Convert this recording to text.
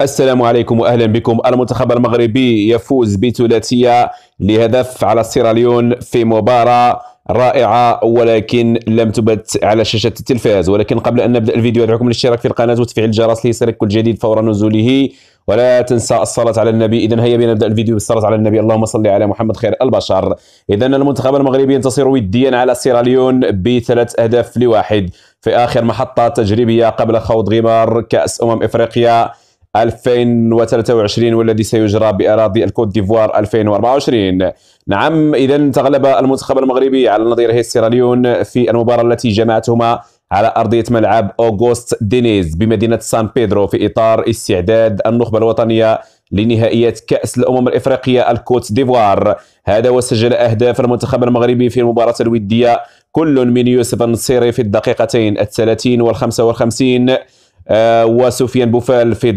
السلام عليكم واهلا بكم المنتخب المغربي يفوز بثلاثيه لهدف على سيراليون في مباراه رائعة ولكن لم تبت على شاشة التلفاز ولكن قبل أن نبدأ الفيديو أدعوكم للاشتراك في القناة وتفعيل الجرس ليصلك كل جديد فور نزوله ولا تنسى الصلاة على النبي إذا هيا بنا نبدأ الفيديو بالصلاة على النبي اللهم صل على محمد خير البشر إذا المنتخب المغربي ينتصر وديا على سيراليون بثلاث أهداف لواحد في آخر محطة تجريبية قبل خوض غمار كأس أمم إفريقيا 2023 والذي سيجرى بأراضي الكوت ديفوار 2024 نعم إذا تغلب المنتخب المغربي على نظيره السيراليون في المباراة التي جمعتهما على أرضية ملعب أوغوست دينيز بمدينة سان بيدرو في إطار استعداد النخبة الوطنية لنهائيات كأس الأمم الإفريقية الكوت ديفوار هذا وسجل أهداف المنتخب المغربي في المباراة الودية كل من يوسف النصيري في الدقيقتين الثلاثين والخمسة والخمسين آه، وسفيان بوفال في